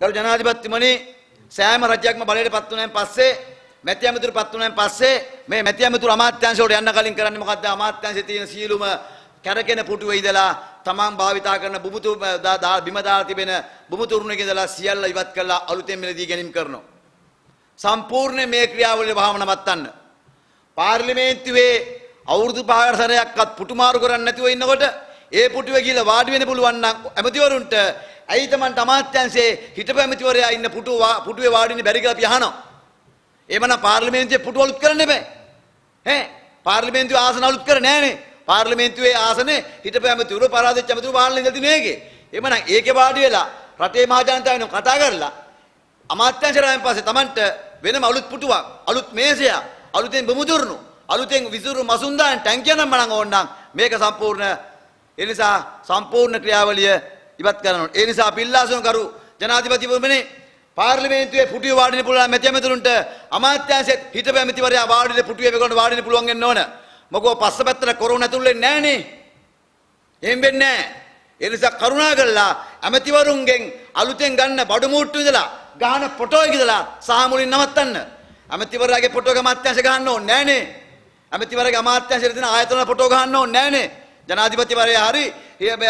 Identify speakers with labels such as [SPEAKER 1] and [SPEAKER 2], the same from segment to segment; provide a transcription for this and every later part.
[SPEAKER 1] ගරු ජනාධිපතිතුමනි සෑම රජයක්ම බලයට පත් වුණාන් පස්සේ මැති ඇමතිවරු පත් වුණාන් පස්සේ මේ මැති ඇමතිවරු අමාත්‍යාංශ වලට යන්න කලින් කරන්නේ මොකද්ද අමාත්‍යාංශයේ තියෙන සියලුම කැරකෙන පුටුවේ ඉඳලා තමන් භාවිතා කරන බුමුතු බිම දාලා තිබෙන බුමුතුරුණක ඉඳලා සියල්ල ඉවත් කරලා අලුතෙන් මිලදී ගැනීම කරනවා සම්පූර්ණ මේ ක්‍රියාවලිය වහම නවත්තන්න පාර්ලිමේන්තුවේ අවුරුදු පහකට සැරයක්වත් පුටු මාරු කරන්නේ නැතිව ඉන්නකොට ඒ පුටුවේ ගිහිල්ලා වාඩි වෙන්න පුළුවන් නම් ඇමතිවරුන්ට ඇයි Tamanට අමාත්‍යංශයේ හිටපැමිතිවරයා ඉන්න පුටුව පුටුවේ වාඩි ඉන්න බැරි කියලා අපි අහනවා. එමනම් පාර්ලිමේන්තුවේ පුටුව අලුත් කරන්න බෑ. ඈ පාර්ලිමේන්තුවේ ආසන අලුත් කරන්නේ නෑනේ. පාර්ලිමේන්තුවේ ආසනේ හිටපැමිතිවරු පරාදෙච්ච ඇමතිවරු පාලනය ඉඳලා තියෙන එකේ. එමනම් ඒකේ වාඩි වෙලා රටේ මහ ජනතාවෙන් කතා කරලා අමාත්‍යංශරයන් පස්සේ Tamanට වෙනම අලුත් පුටුවක් අලුත් මේසයක් අලුතෙන් බමුදුරණු අලුතෙන් විසුරු මසුන්දාන් ටැංකිය නම් මලං ඕන්නම් මේක සම්පූර්ණ එනිසා සම්පූර්ණ ක්‍රියාවලිය ඉවත් කරනවා. ඒ නිසා පිල්ලාසන කරු ජනාධිපතිවරමනේ පාර්ලිමේන්තුවේ පුටුවේ වාඩින්න පුළුවන් මැතිවරණතුරුන්ට අමාත්‍යාංශෙත් හිටපු ඇමතිවරයා වාඩිලා පුටුවේ මේගොල්ලෝ වාඩින්න පුළුවන් වෙන්න ඕන. මොකෝ පස්ස පැත්තට කොරෝනා ඇතුල් වෙන්නේ නැහනේ. එහෙම වෙන්නේ නැහැ. ඒ නිසා කරුණා කරලා ඇමතිවරුන්ගෙන් අලුතෙන් ගන්න බඩු මුට්ටු ඉඳලා ගහන ෆොටෝ එක ඉඳලා සහ මුලින් නවත්තන්න. ඇමතිවරයාගේ ෆොටෝ එක අමාත්‍යාංශ ගහන්න ඕනේ නැහනේ. ඇමතිවරයාගේ අමාත්‍යාංශයට දෙන ආයතන ෆොටෝ ගහන්න ඕනේ නැහනේ. ජනාධිපතිවරයා හරි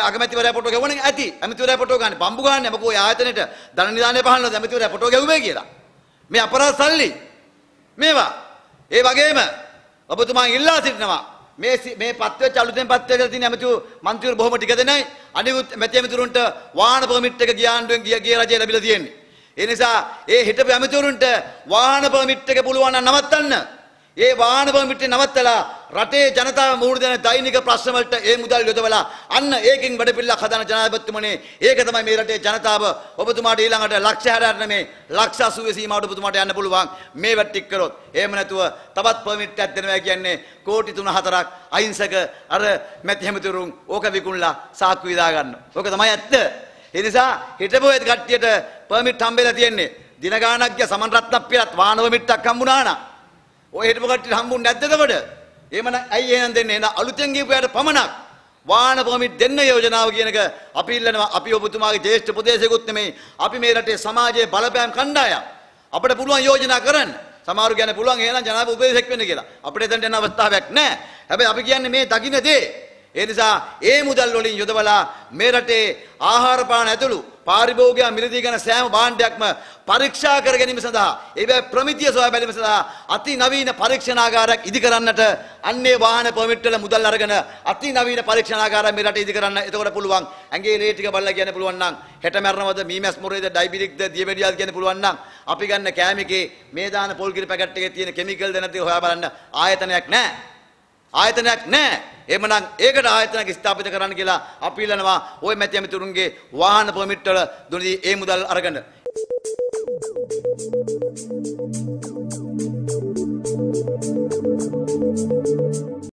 [SPEAKER 1] අගමැතිවරයා ෆොටෝ ගෙවන ඇති ඇමතිවරයා ෆොටෝ ගන්න බම්බු ගන්න මොකෝ ආයතනෙට ධන නිධානය පහළනද ඇමතිවරයා ෆොටෝ ගෙවුවේ කියලා මේ අපරාධ සල්ලි මේවා ඒ වගේම ඔබතුමා ඉල්ලා සිටිනවා මේ මේ පත්වෙච්ච අලුතෙන් පත්වෙලා තියෙන ඇමතිව മന്ത്രിවරු බොහොම ටික දෙනයි අනිකුත් මැති ඇමතිවරුන්ට වාහන පර්මිට් එක ගියාන්ඩුවෙන් ගිය ගිය රජය ලැබිලා තියෙන්නේ ඒ නිසා ඒ හිටපු ඇමතිවරුන්ට වාහන පර්මිට් එක පුළුවන් නම් නවත්තන්න ඒ වානවම පිටේ නවත්තලා රටේ ජනතාව මූණ දෙන දෛනික ප්‍රශ්න වලට ඒ මුදල් යොදවලා අන්න ඒකෙන් වැඩපිළිවෙලක් හදන ජනාධිපතිතුමනේ ඒක තමයි මේ රටේ ජනතාව ඔබතුමාට ඊළඟට ලක්ෂ 60ක් නෙමේ ලක්ෂ 80 සීමාවට ඔබතුමාට යන්න පුළුවන් මේ වැටික් කරොත් එහෙම නැතුව තවත් පර්මිට් එකක් දෙනවා කියන්නේ කෝටි 3-4ක් අහිංසක අර මැති හැමතුරුන් ඕක විකුණලා සාක්කු විදා ගන්න. ඕක තමයි ඇත්ත. ඒ නිසා හිටපු ඒ කට්ටියට පර්මිට් හම්බෙලා තියෙන්නේ දින ගාණක් ගිය සමන් රත්නප්පියත් වානව මිට්ටක් හම්බුණා නා ඔය හිටපු කට්ටියට හම්බුන්නේ නැද්ද එතකොට? එහෙමනම් ඇයි එහෙනම් දෙන්නේ? එහෙනම් අලුතෙන් ගිහපුවාට පමණක් වාන පොමිට දෙන්න යෝජනාව කියනක අපි ඉල්ලනවා අපි ඔබතුමාගේ ජේෂ්ඨ ප්‍රදේශයකුත් නෙමෙයි අපි මේ රටේ සමාජයේ බලපෑම් කණ්ඩායම් අපිට පුළුවන් යෝජනා කරන්න සමහරු කියන්නේ පුළුවන් එහෙනම් ජනාධිපති උපදේශක වෙන්න කියලා අපිට එතනට යන අවස්ථාවක් නැහැ හැබැයි අපි කියන්නේ මේ දකින්න දේ ඒ නිසා ඒ මුදල් වලින් යොදවලා මේ රටේ ආහාර පාන ඇතුළු පාරිභෝගයා මිලදී ගන සෑම භාණ්ඩයක්ම පරීක්ෂා කර ගැනීම සඳහා ඒබැ ප්‍රමිතිය සොයා බැලීම සඳහා අති නවීන පරීක්ෂණාගාරයක් ඉදි කරන්නට අන්නේ වාහන පර්මිට් වල මුදල් අරගෙන අති නවීන පරීක්ෂණාගාරයක් මේ රටේ ඉදි කරන්න. එතකොට පුළුවන් ඇඟේ ලේ ටික බලලා කියන්න පුළුවන් නම් හෙට මැරෙනවද මීමැස් මොරේද ඩයබටික්ද දියබෙඩියාද කියන්න පුළුවන් නම් අපි ගන්න කෑම එකේ මේ දාන පොල් කිරි පැකට් එකේ තියෙන කෙමිකල්ද නැතිද හොයා බලන්න ආයතනයක් නැහැ. ආයතනයක් නැහැ. එමනම් ඒකට ආයතනයක් ස්ථාපිත කරන්න කියලා අපි ඉල්ලනවා ওই මැති ඇමතිවරුන්ගේ වාහන පර්මිට් වල දුනදී ඒ මුදල් අරගෙන. Thank you.